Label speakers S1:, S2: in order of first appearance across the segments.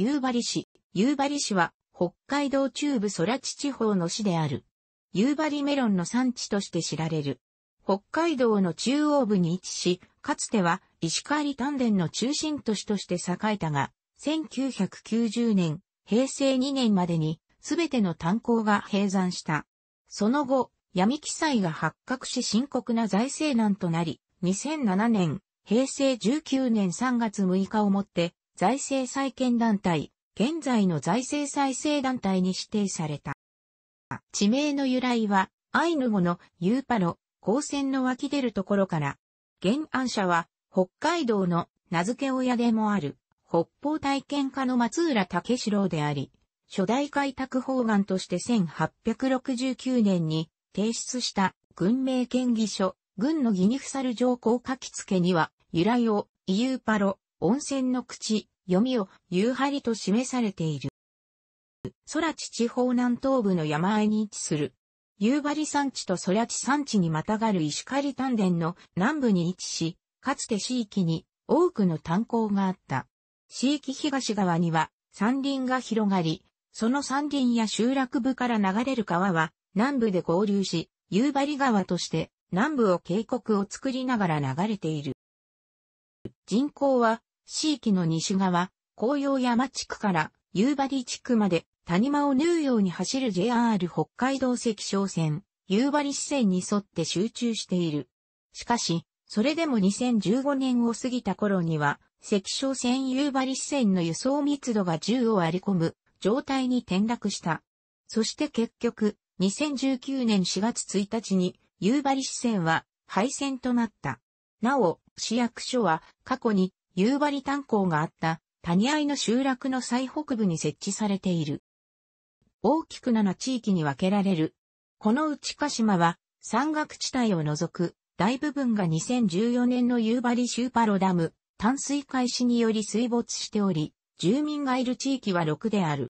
S1: 夕張市。夕張市は北海道中部空地地方の市である。夕張メロンの産地として知られる。北海道の中央部に位置し、かつては石狩丹田の中心都市として栄えたが、1990年、平成2年までに、すべての炭鉱が閉山した。その後、闇記載が発覚し深刻な財政難となり、2007年、平成19年3月6日をもって、財政再建団体、現在の財政再生団体に指定された。地名の由来は、アイヌ語のユーパロ、光線の湧き出るところから、原案者は北海道の名付け親でもある北方体験家の松浦武四郎であり、初代開拓法案として1869年に提出した軍名権議書、軍の義にふさる条項書き付けには由来をイユーパロ、温泉の口、読みを夕張と示されている。空地地方南東部の山あいに位置する。夕張山地と空地山地にまたがる石狩丹田の南部に位置し、かつて市域に多くの炭鉱があった。市域東側には山林が広がり、その山林や集落部から流れる川は南部で合流し、夕張川として南部を渓谷を作りながら流れている。人口は地域の西側、紅葉山地区から夕張地区まで谷間を縫うように走る JR 北海道赤小線、夕張支線に沿って集中している。しかし、それでも2015年を過ぎた頃には、赤小線夕張支線の輸送密度が10を割り込む状態に転落した。そして結局、2019年4月1日に夕張支線は廃線となった。なお、市役所は過去に夕張炭鉱があった谷合の集落の最北部に設置されている。大きく7地域に分けられる。この内鹿島は山岳地帯を除く大部分が2014年の夕張シューパロダム淡水開始により水没しており、住民がいる地域は6である。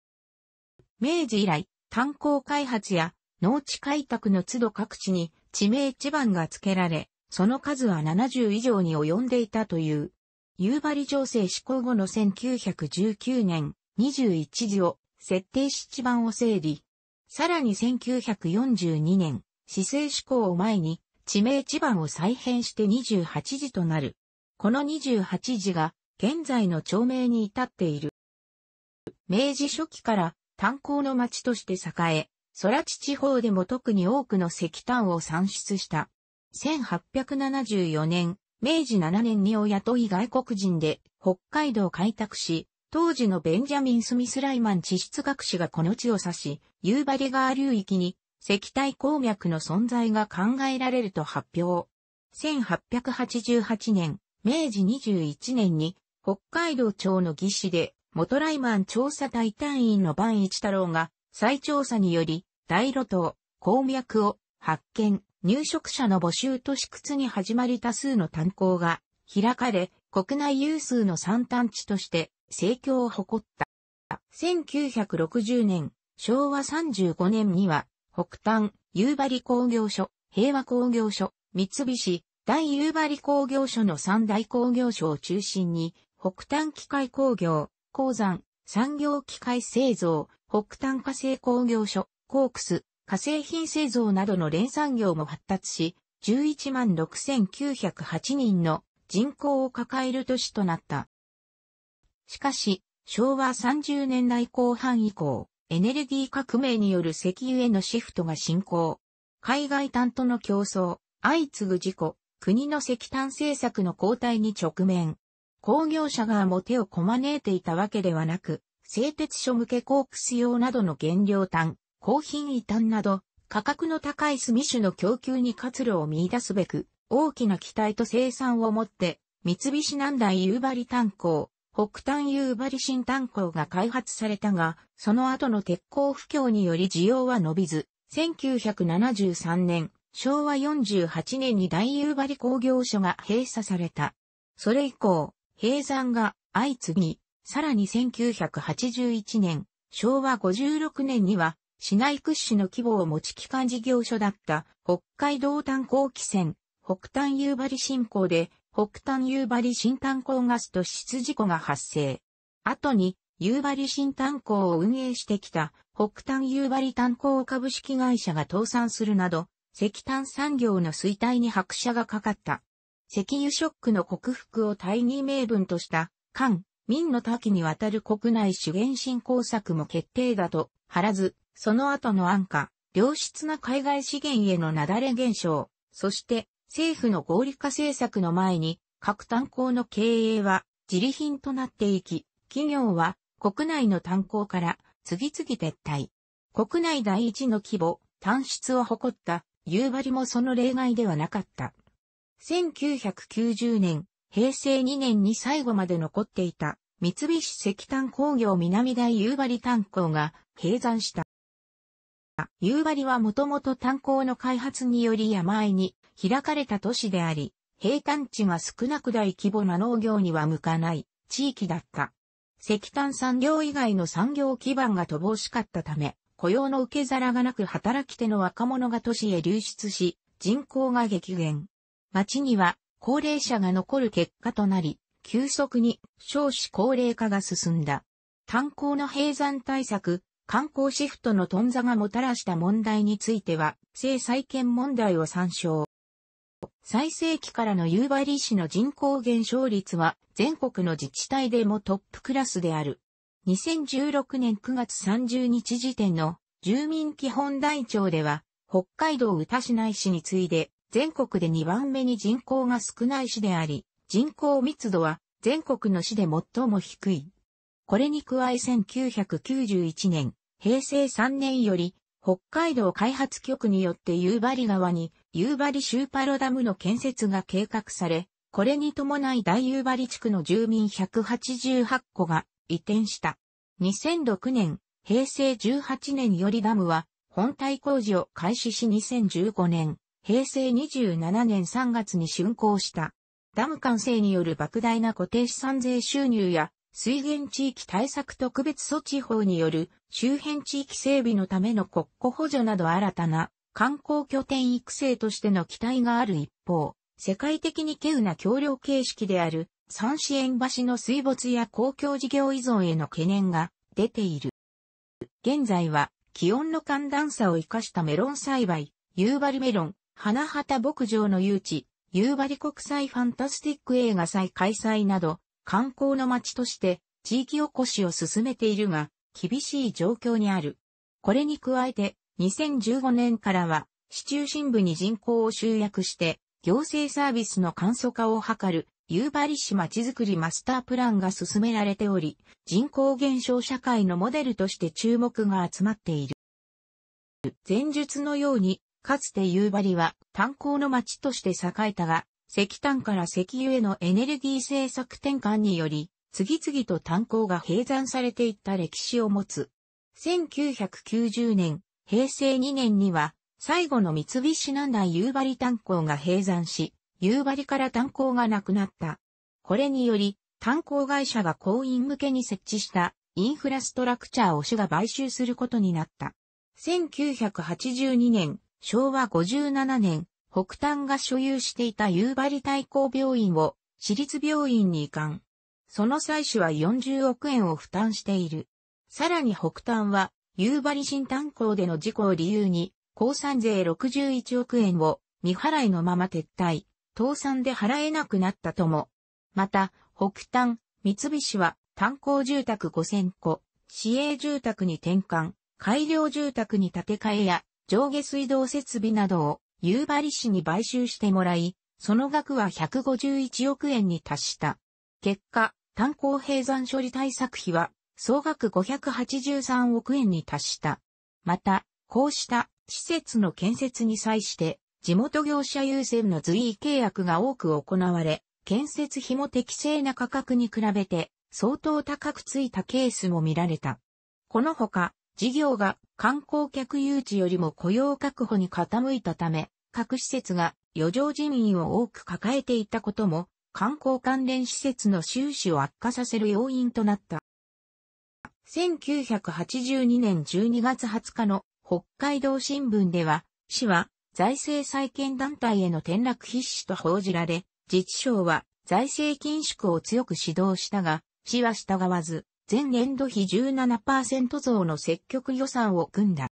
S1: 明治以来、炭鉱開発や農地開拓の都度各地に地名地番が付けられ、その数は70以上に及んでいたという。夕張情勢施行後の1919年21時を設定し地盤を整理。さらに1942年、市政施行を前に、地名地盤を再編して28時となる。この28時が、現在の町名に至っている。明治初期から炭鉱の町として栄え、空地地方でも特に多くの石炭を産出した。1874年、明治7年にお雇い外国人で北海道開拓し、当時のベンジャミン・スミス・ライマン地質学士がこの地を指し、夕張川流域に石体鉱脈の存在が考えられると発表。1888年、明治21年に北海道庁の技師で元ライマン調査隊隊員の万一太郎が再調査により大路島、鉱脈を発見。入植者の募集と試屈に始まり多数の炭鉱が開かれ、国内有数の産炭地として盛況を誇った。1960年、昭和35年には、北端、夕張工業所、平和工業所、三菱、大夕張工業所の三大工業所を中心に、北端機械工業、鉱山、産業機械製造、北端化成工業所、コークス、化成品製造などの連産業も発達し、11万6908人の人口を抱える都市となった。しかし、昭和30年代後半以降、エネルギー革命による石油へのシフトが進行。海外担当の競争、相次ぐ事故、国の石炭政策の交代に直面。工業者側も手をこまねいていたわけではなく、製鉄所向けコークス用などの原料炭、高品異端など、価格の高い炭種の供給に活路を見出すべく、大きな期待と生産をもって、三菱南大夕張炭鉱、北端夕張新炭鉱が開発されたが、その後の鉄鋼不況により需要は伸びず、1973年、昭和48年に大夕張工業所が閉鎖された。それ以降、閉山が相次ぎ、さらに1981年、昭和56年には市内屈指の規模を持ち機関事業所だった北海道炭鉱汽船、北炭夕張新港で北炭夕張新炭鉱ガスと出事故が発生。後に夕張新炭鉱を運営してきた北炭夕張炭鉱株式会社が倒産するなど、石炭産業の衰退に拍車がかかった。石油ショックの克服を大義名分とした、官、民の多岐にわたる国内主源振興策も決定だと、張らず、その後の安価、良質な海外資源へのだれ現象、そして政府の合理化政策の前に各炭鉱の経営は自利品となっていき、企業は国内の炭鉱から次々撤退。国内第一の規模、炭質を誇った夕張もその例外ではなかった。1990年、平成2年に最後まで残っていた三菱石炭工業南大夕張炭鉱が閉山した。夕張はもともと炭鉱の開発により山あいに開かれた都市であり、平坦地が少なく大規模な農業には向かない地域だった。石炭産業以外の産業基盤が乏しかったため、雇用の受け皿がなく働き手の若者が都市へ流出し、人口が激減。町には高齢者が残る結果となり、急速に少子高齢化が進んだ。炭鉱の閉山対策、観光シフトの頓挫がもたらした問題については、性再建問題を参照。最盛期からの夕張市の人口減少率は全国の自治体でもトップクラスである。2016年9月30日時点の住民基本台帳では、北海道歌市内市に次いで全国で2番目に人口が少ない市であり、人口密度は全国の市で最も低い。これに加え1991年、平成3年より、北海道開発局によって夕張川に夕張シューパロダムの建設が計画され、これに伴い大夕張地区の住民188戸が移転した。2006年、平成18年よりダムは本体工事を開始し2015年、平成27年3月に竣工した。ダム完成による莫大な固定資産税収入や水源地域対策特別措置法による周辺地域整備のための国庫補助など新たな観光拠点育成としての期待がある一方、世界的に稀有な橋梁形式である三支援橋の水没や公共事業依存への懸念が出ている。現在は気温の寒暖差を生かしたメロン栽培、夕張メロン、花畑牧場の誘致、夕張国際ファンタスティック映画祭開催など、観光の街として地域おこしを進めているが、厳しい状況にある。これに加えて、2015年からは、市中心部に人口を集約して、行政サービスの簡素化を図る、夕張市まちづくりマスタープランが進められており、人口減少社会のモデルとして注目が集まっている。前述のように、かつて夕張は炭鉱の町として栄えたが、石炭から石油へのエネルギー政策転換により、次々と炭鉱が閉山されていった歴史を持つ。1990年、平成2年には、最後の三菱南大夕張炭鉱が閉山し、夕張から炭鉱がなくなった。これにより、炭鉱会社が公員向けに設置したインフラストラクチャーを市が買収することになった。1982年、昭和57年、北端が所有していた夕張太閤病院を私立病院に移管。その採取は40億円を負担している。さらに北端は、夕張新炭鉱での事故を理由に、鉱算税61億円を未払いのまま撤退、倒産で払えなくなったとも。また、北端、三菱は炭鉱住宅5000戸、市営住宅に転換、改良住宅に建て替えや上下水道設備などを夕張市に買収してもらい、その額は151億円に達した。結果、炭鉱閉山処理対策費は総額583億円に達した。また、こうした施設の建設に際して、地元業者優先の随意契約が多く行われ、建設費も適正な価格に比べて相当高くついたケースも見られた。このほか、事業が観光客誘致よりも雇用確保に傾いたため、各施設が余剰人員を多く抱えていたことも、観光関連施設の収支を悪化させる要因となった。1982年12月20日の北海道新聞では、市は財政再建団体への転落必至と報じられ、自治省は財政緊縮を強く指導したが、市は従わず、前年度比17%増の積極予算を組んだ。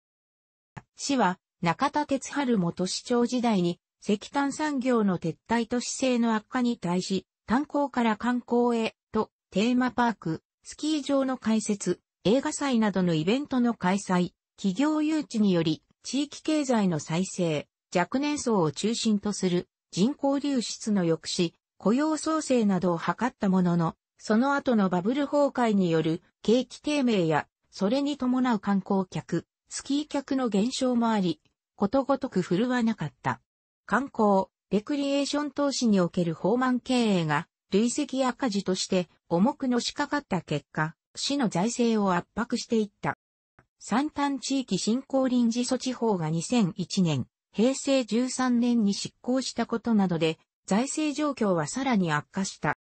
S1: 市は中田哲春元市長時代に石炭産業の撤退と姿勢の悪化に対し、炭鉱から観光へとテーマパーク、スキー場の開設、映画祭などのイベントの開催、企業誘致により地域経済の再生、若年層を中心とする人口流出の抑止、雇用創生などを図ったものの、その後のバブル崩壊による景気低迷や、それに伴う観光客、スキー客の減少もあり、ことごとく振るわなかった。観光、レクリエーション投資における放問経営が、累積赤字として重くのしかかった結果、市の財政を圧迫していった。三端地域振興臨時措置法が2001年、平成13年に執行したことなどで、財政状況はさらに悪化した。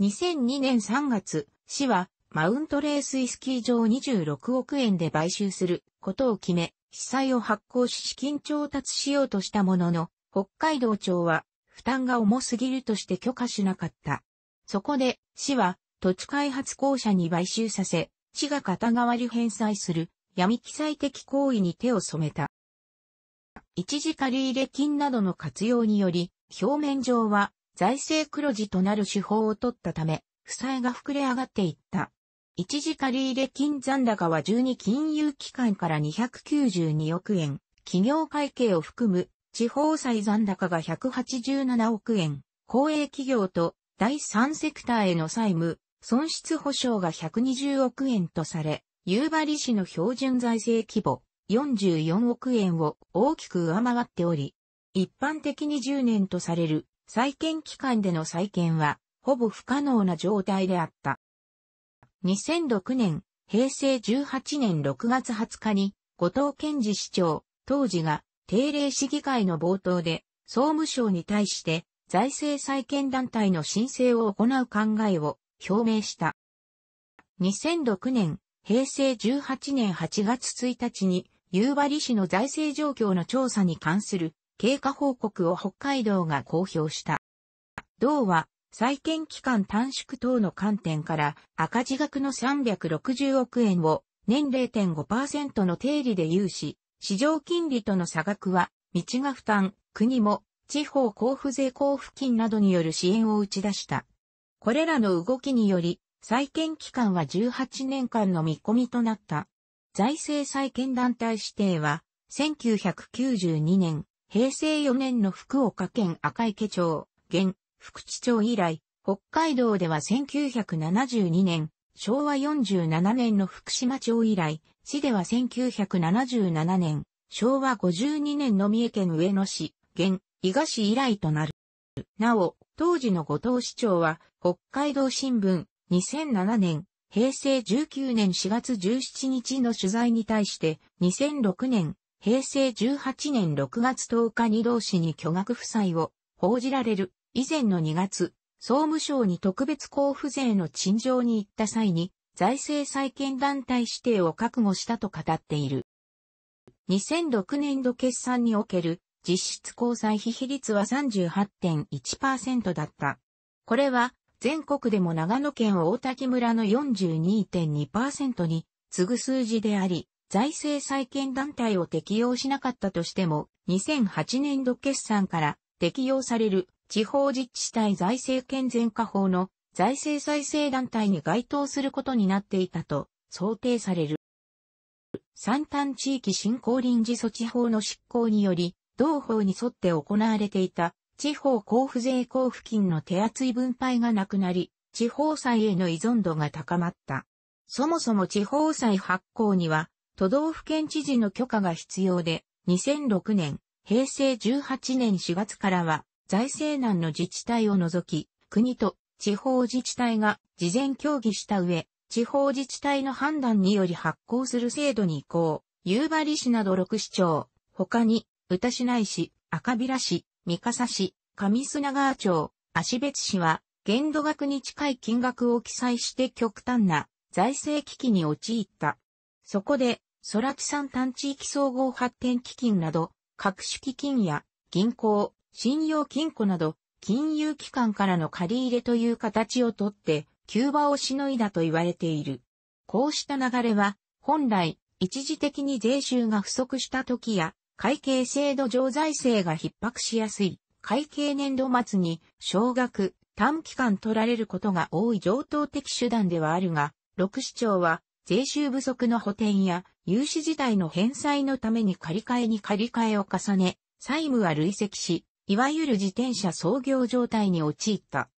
S1: 2002年3月、市はマウントレースイスキー場26億円で買収することを決め、被災を発行し資金調達しようとしたものの、北海道庁は負担が重すぎるとして許可しなかった。そこで、市は土地開発公社に買収させ、市が肩代わり返済する闇記載的行為に手を染めた。一時借入金などの活用により、表面上は財政黒字となる手法を取ったため、負債が膨れ上がっていった。一時借入金残高は12金融機関から292億円、企業会計を含む地方債残高が187億円、公営企業と第三セクターへの債務、損失保障が120億円とされ、夕張市の標準財政規模44億円を大きく上回っており、一般的に10年とされる再建期間での再建は、ほぼ不可能な状態であった。2006年、平成18年6月20日に、後藤健二市長、当時が定例市議会の冒頭で、総務省に対して財政再建団体の申請を行う考えを表明した。2006年、平成18年8月1日に、夕張市の財政状況の調査に関する経過報告を北海道が公表した。同は、債建期間短縮等の観点から赤字額の360億円を年0.5%の定理で有し、市場金利との差額は、道が負担、国も地方交付税交付金などによる支援を打ち出した。これらの動きにより、債建期間は18年間の見込みとなった。財政債建団体指定は、1992年平成4年の福岡県赤池町、現、福地町以来、北海道では1972年、昭和47年の福島町以来、市では1977年、昭和52年の三重県上野市、現、伊賀市以来となる。なお、当時の後藤市長は、北海道新聞、2007年、平成19年4月17日の取材に対して、2006年、平成18年6月10日に同氏に巨額負債を報じられる以前の2月、総務省に特別交付税の陳情に行った際に、財政再建団体指定を覚悟したと語っている。2006年度決算における実質交際費比率は38.1%だった。これは全国でも長野県大滝村の42.2%に次ぐ数字であり、財政再建団体を適用しなかったとしても、2008年度決算から適用される地方自治体財政健全化法の財政再生団体に該当することになっていたと想定される。三端地域振興臨時措置法の執行により、同法に沿って行われていた地方交付税交付金の手厚い分配がなくなり、地方債への依存度が高まった。そもそも地方債発行には都道府県知事の許可が必要で、2006年、平成18年4月からは、財政難の自治体を除き、国と地方自治体が事前協議した上、地方自治体の判断により発行する制度に移行、夕張市など6市町、他に、歌市内市、赤平市、三笠市、上砂川町、足別市は、限度額に近い金額を記載して極端な財政危機に陥った。そこで、空地産探地域総合発展基金など、各種基金や銀行、信用金庫など、金融機関からの借り入れという形をとって、急場をしのいだと言われている。こうした流れは、本来、一時的に税収が不足した時や、会計制度上財政が逼迫しやすい、会計年度末に、少額、短期間取られることが多い上等的手段ではあるが、六市長は、税収不足の補填や融資自体の返済のために借り換えに借り換えを重ね、債務は累積し、いわゆる自転車操業状態に陥った。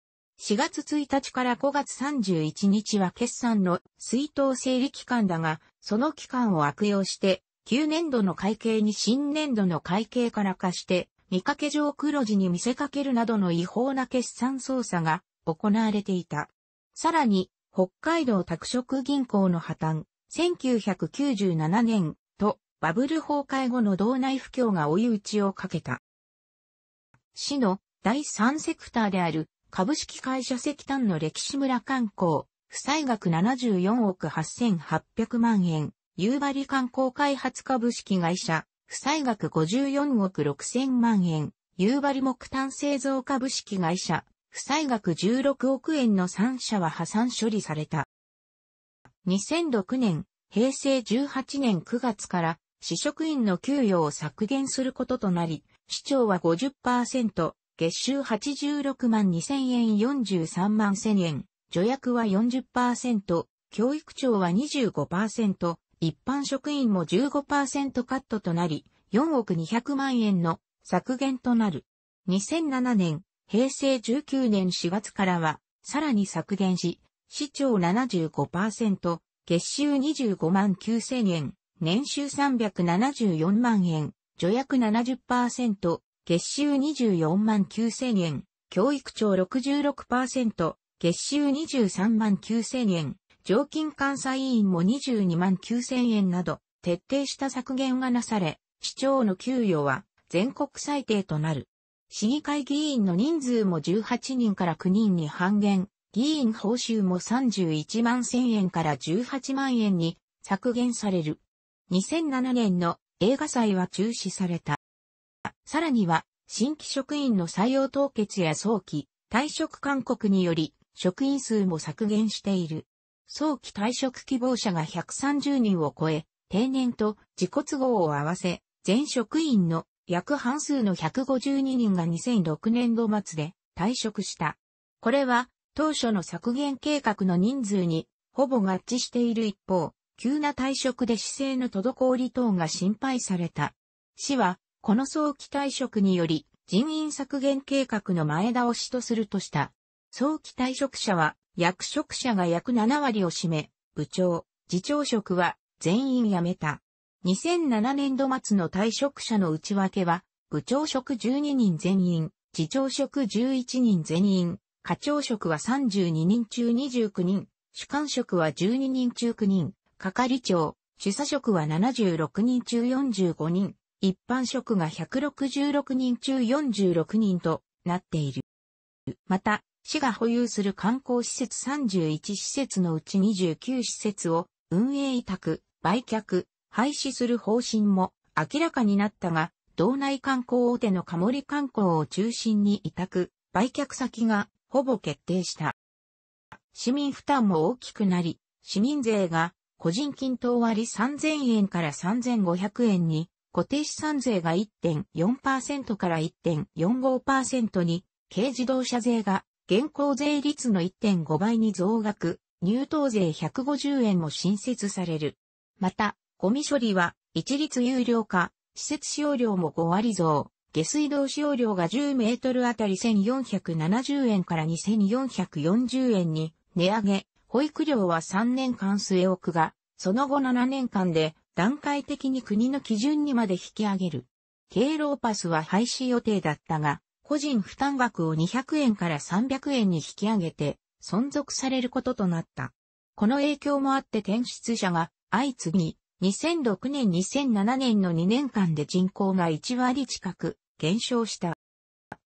S1: 4月1日から5月31日は決算の水筒整理期間だが、その期間を悪用して、旧年度の会計に新年度の会計から貸して、見かけ上黒字に見せかけるなどの違法な決算操作が行われていた。さらに、北海道拓殖銀行の破綻、1997年とバブル崩壊後の道内不況が追い打ちをかけた。市の第3セクターである株式会社石炭の歴史村観光、負債額74億8800万円、夕張観光開発株式会社、負債額54億6000万円、夕張木炭製造株式会社、負債額16億円の3社は破産処理された。2006年、平成18年9月から市職員の給与を削減することとなり、市長は50%、月収86万2000円43万1000円、助役は40%、教育長は25%、一般職員も15%カットとなり、4億200万円の削減となる。2007年、平成19年4月からは、さらに削減し、市長75%、月収25万9000円、年収374万円、助役70%、月収24万9000円、教育長66%、月収23万9000円、常勤監査委員も22万9000円など、徹底した削減がなされ、市長の給与は全国最低となる。市議会議員の人数も18人から9人に半減、議員報酬も31万1000円から18万円に削減される。2007年の映画祭は中止された。さらには、新規職員の採用凍結や早期退職勧告により、職員数も削減している。早期退職希望者が130人を超え、定年と自己都合を合わせ、全職員の約半数の152人が2006年度末で退職した。これは当初の削減計画の人数にほぼ合致している一方、急な退職で姿勢の滞り等が心配された。市は、この早期退職により人員削減計画の前倒しとするとした。早期退職者は役職者が約7割を占め、部長、次長職は全員辞めた。2007年度末の退職者の内訳は、部長職12人全員、次長職11人全員、課長職は32人中29人、主管職は12人中9人、係長、主査職は76人中45人、一般職が166人中46人となっている。また、市が保有する観光施設31施設のうち29施設を運営委託、売却、廃止する方針も明らかになったが、道内観光大手のカモリ観光を中心に委託、売却先がほぼ決定した。市民負担も大きくなり、市民税が個人均等割3000円から3500円に、固定資産税が1.4%から1.45%に、軽自動車税が現行税率の1.5倍に増額、入党税150円も新設される。また、ゴミ処理は一律有料化、施設使用量も5割増、下水道使用量が10メートルあたり1470円から2440円に値上げ、保育料は3年間据え置くが、その後7年間で段階的に国の基準にまで引き上げる。経路パスは廃止予定だったが、個人負担額を200円から300円に引き上げて、存続されることとなった。この影響もあって転出者が相次ぎ、2006年2007年の2年間で人口が1割近く減少した。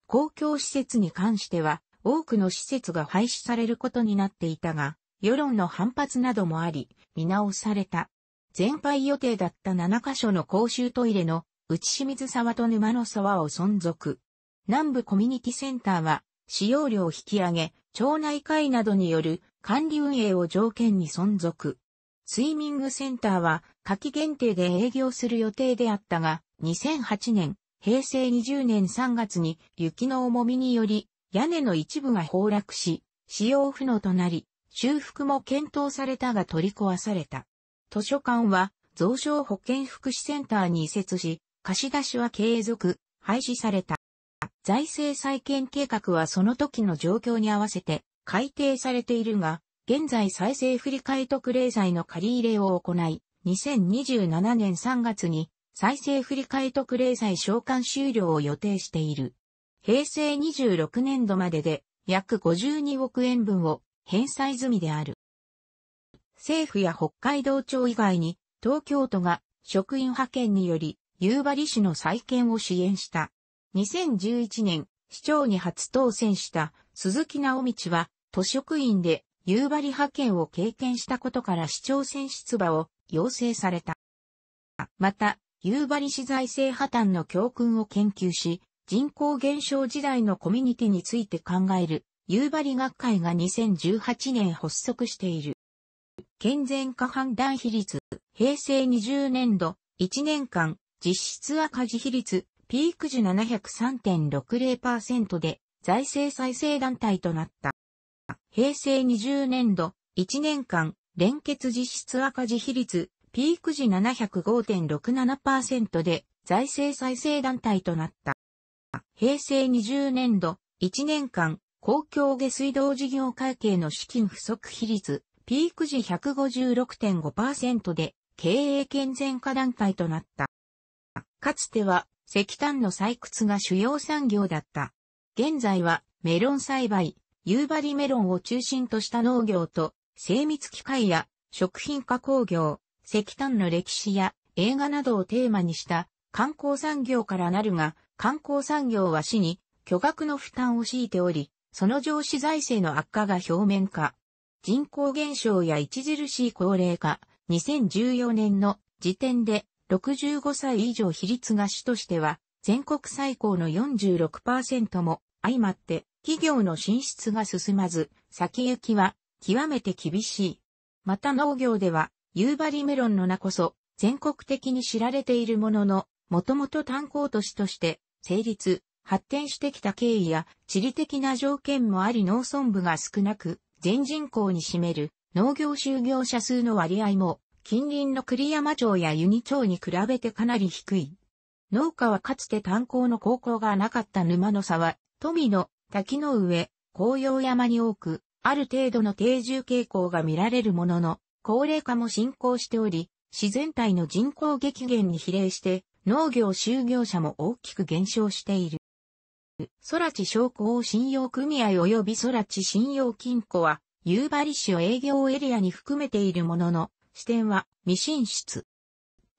S1: 公共施設に関しては、多くの施設が廃止されることになっていたが、世論の反発などもあり、見直された。全廃予定だった7カ所の公衆トイレの、内清水沢と沼の沢を存続。南部コミュニティセンターは、使用料を引き上げ、町内会などによる管理運営を条件に存続。スイミングセンターは、夏季限定で営業する予定であったが、2008年、平成20年3月に雪の重みにより、屋根の一部が崩落し、使用不能となり、修復も検討されたが取り壊された。図書館は、蔵書保健福祉センターに移設し、貸し出しは継続、廃止された。財政再建計画はその時の状況に合わせて改定されているが、現在再生振替特例債の借り入れを行い、2027年3月に再生振替特例債償還終了を予定している。平成26年度までで約52億円分を返済済みである。政府や北海道庁以外に東京都が職員派遣により夕張市の再建を支援した。2011年市長に初当選した鈴木直道は都職員で夕張派遣を経験したことから市長選出馬を要請された。また、夕張市財政破綻の教訓を研究し、人口減少時代のコミュニティについて考える、夕張学会が2018年発足している。健全化判断比率、平成20年度、1年間、実質赤字比率、ピーク時703.60%で、財政再生団体となった。平成20年度、1年間、連結実質赤字比率、ピーク時705.67%で、財政再生団体となった。平成20年度、1年間、公共下水道事業会計の資金不足比率、ピーク時156.5%で、経営健全化団体となった。かつては、石炭の採掘が主要産業だった。現在は、メロン栽培、夕張メロンを中心とした農業と、精密機械や食品加工業、石炭の歴史や映画などをテーマにした観光産業からなるが、観光産業は市に巨額の負担を強いており、その上司財政の悪化が表面化。人口減少や著しい高齢化、2014年の時点で65歳以上比率が市としては全国最高の46%も相まって企業の進出が進まず、先行きは極めて厳しい。また農業では、夕張メロンの名こそ、全国的に知られているものの、もともと炭鉱都市として、成立、発展してきた経緯や、地理的な条件もあり農村部が少なく、全人口に占める農業就業者数の割合も、近隣の栗山町や湯木町に比べてかなり低い。農家はかつて炭鉱の高校がなかった沼の沢、富の滝の上、紅葉山に多く、ある程度の定住傾向が見られるものの、高齢化も進行しており、自然体の人口激減に比例して、農業就業者も大きく減少している。空地商工信用組合及び空地信用金庫は、夕張市を営業エリアに含めているものの、支店は未進出。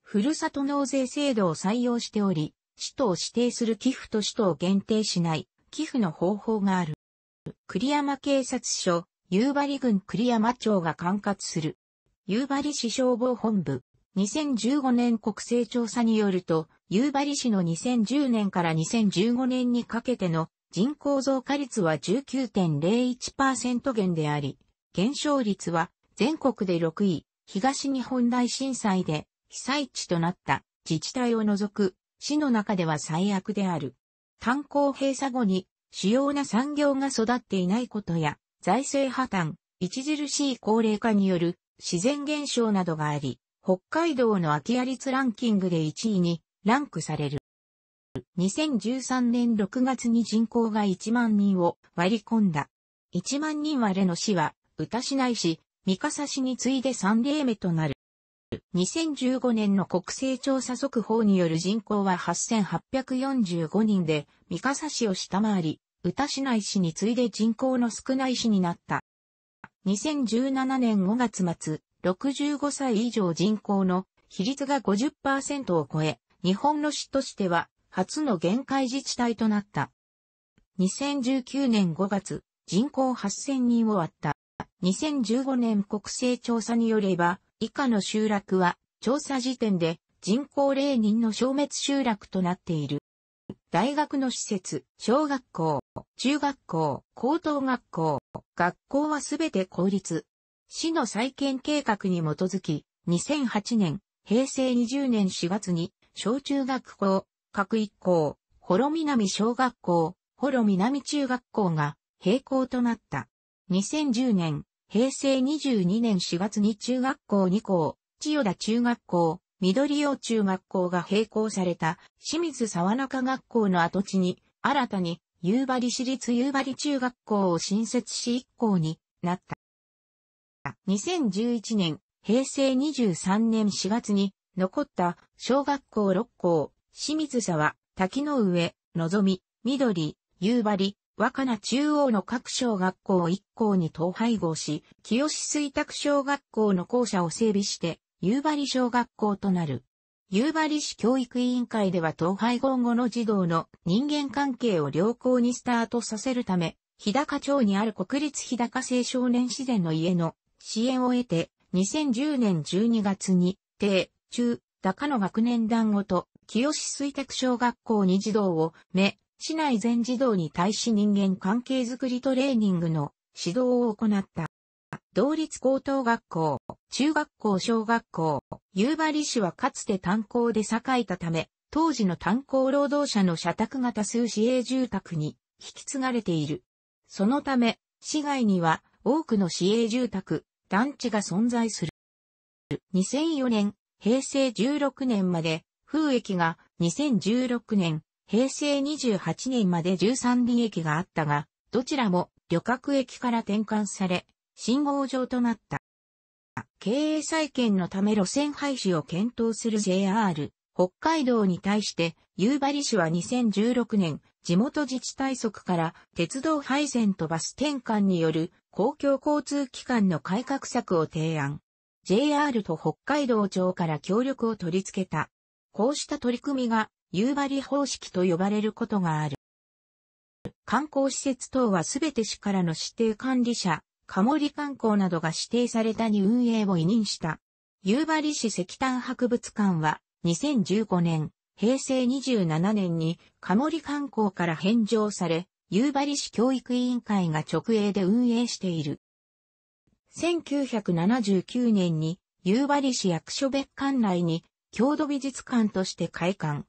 S1: ふるさと納税制度を採用しており、市とを指定する寄付と市とを限定しない寄付の方法がある。栗山警察署、夕張郡栗山町が管轄する。夕張市消防本部。2015年国勢調査によると、夕張市の2010年から2015年にかけての人口増加率は19.01%減であり、減少率は全国で6位、東日本大震災で被災地となった自治体を除く市の中では最悪である。炭鉱閉鎖後に主要な産業が育っていないことや、財政破綻、著しい高齢化による自然現象などがあり、北海道の空き家率ランキングで1位にランクされる。2013年6月に人口が1万人を割り込んだ。1万人割れの市は、歌市内市、三笠市に次いで3例目となる。2015年の国勢調査速報による人口は8845人で、三笠市を下回り、宇田市内市に次いで人口の少ない市になった。2017年5月末、65歳以上人口の比率が50%を超え、日本の市としては初の限界自治体となった。2019年5月、人口8000人を割った。2015年国勢調査によれば、以下の集落は、調査時点で人口零人の消滅集落となっている。大学の施設、小学校、中学校、高等学校、学校はすべて公立。市の再建計画に基づき、2008年、平成20年4月に、小中学校、各一校、幌南小学校、幌南中学校が、閉校となった。2010年、平成22年4月に中学校2校、千代田中学校、緑洋中学校が閉校された清水沢中学校の跡地に、新たに夕張市立夕張中学校を新設し1校になった。2011年、平成23年4月に残った小学校6校、清水沢、滝の上、のぞみ、緑、夕張、若菜中央の各小学校一校に統廃合し、清水拓小学校の校舎を整備して、夕張小学校となる。夕張市教育委員会では統廃合後の児童の人間関係を良好にスタートさせるため、日高町にある国立日高青少年自然の家の支援を得て、2010年12月に、定、中、高の学年団ごと、清水水卓小学校に児童を、目、市内全児童に対し人間関係づくりトレーニングの指導を行った。同立高等学校、中学校小学校、夕張市はかつて炭鉱で栄えたため、当時の炭鉱労働者の社宅が多数市営住宅に引き継がれている。そのため、市外には多くの市営住宅、団地が存在する。2004年、平成16年まで、風益が2016年、平成28年まで13便駅があったが、どちらも旅客駅から転換され、信号場となった。経営再建のため路線廃止を検討する JR、北海道に対して、夕張市は2016年、地元自治体側から鉄道廃線とバス転換による公共交通機関の改革策を提案。JR と北海道庁から協力を取り付けた。こうした取り組みが夕張方式と呼ばれることがある。観光施設等はすべて市からの指定管理者、カモリ観光などが指定されたに運営を委任した。夕張市石炭博物館は2015年、平成27年にカモリ観光から返上され、夕張市教育委員会が直営で運営している。1979年に夕張市役所別館内に郷土美術館として開館。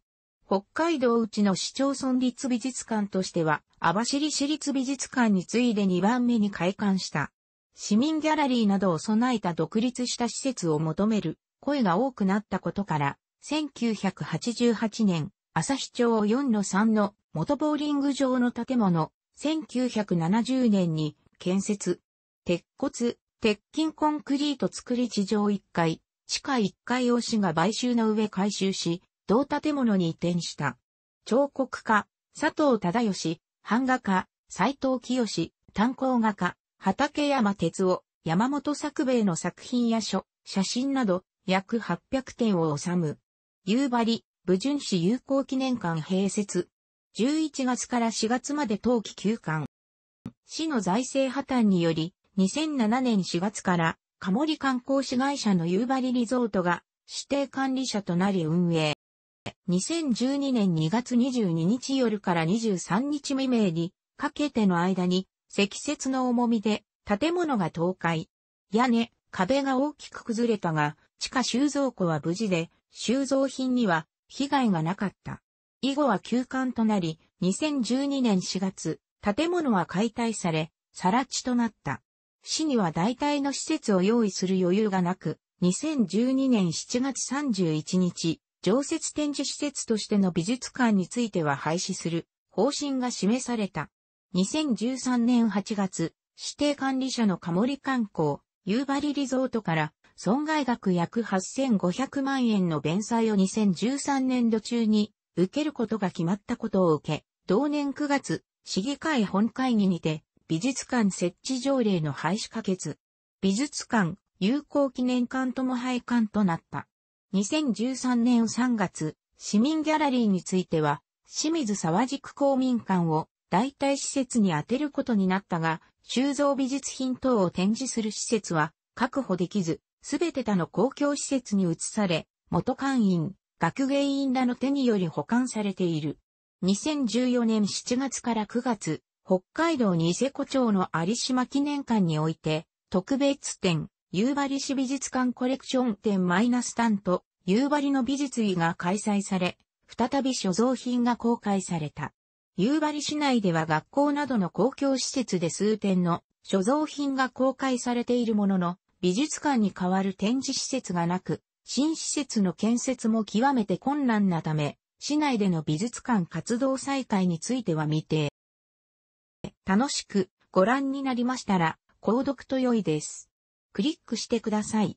S1: 北海道内の市町村立美術館としては、網走市立美術館に次いで2番目に開館した。市民ギャラリーなどを備えた独立した施設を求める声が多くなったことから、1988年、朝日町4-3の元ボーリング場の建物、1970年に建設、鉄骨、鉄筋コンクリート作り地上1階、地下1階を市が買収の上改修し、同建物に移転した。彫刻家、佐藤忠義、版画家、斎藤清、炭鉱画家、畠山哲夫、山本作兵衛の作品や書、写真など約800点を収む。夕張、武順市友好記念館併設。11月から4月まで冬季休館。市の財政破綻により、2007年4月から、カモリ観光市会社の夕張リゾートが指定管理者となり運営。2012年2月22日夜から23日未明にかけての間に積雪の重みで建物が倒壊。屋根、壁が大きく崩れたが、地下収蔵庫は無事で、収蔵品には被害がなかった。以後は休館となり、2012年4月、建物は解体され、更地となった。市には大体の施設を用意する余裕がなく、2012年7月31日、常設展示施設としての美術館については廃止する方針が示された。2013年8月、指定管理者のカモリ観光、夕張リゾートから損害額約8500万円の弁済を2013年度中に受けることが決まったことを受け、同年9月、市議会本会議にて美術館設置条例の廃止可決。美術館、有効記念館とも廃館となった。2013年3月、市民ギャラリーについては、清水沢地区公民館を代替施設に充てることになったが、収蔵美術品等を展示する施設は確保できず、すべて他の公共施設に移され、元館員、学芸員らの手により保管されている。2014年7月から9月、北海道ニセコ町の有島記念館において、特別展、夕張市美術館コレクション展マイナス担当夕張の美術医が開催され、再び所蔵品が公開された。夕張市内では学校などの公共施設で数点の所蔵品が公開されているものの、美術館に代わる展示施設がなく、新施設の建設も極めて困難なため、市内での美術館活動再開については未定。楽しくご覧になりましたら、購読と良いです。クリックしてください。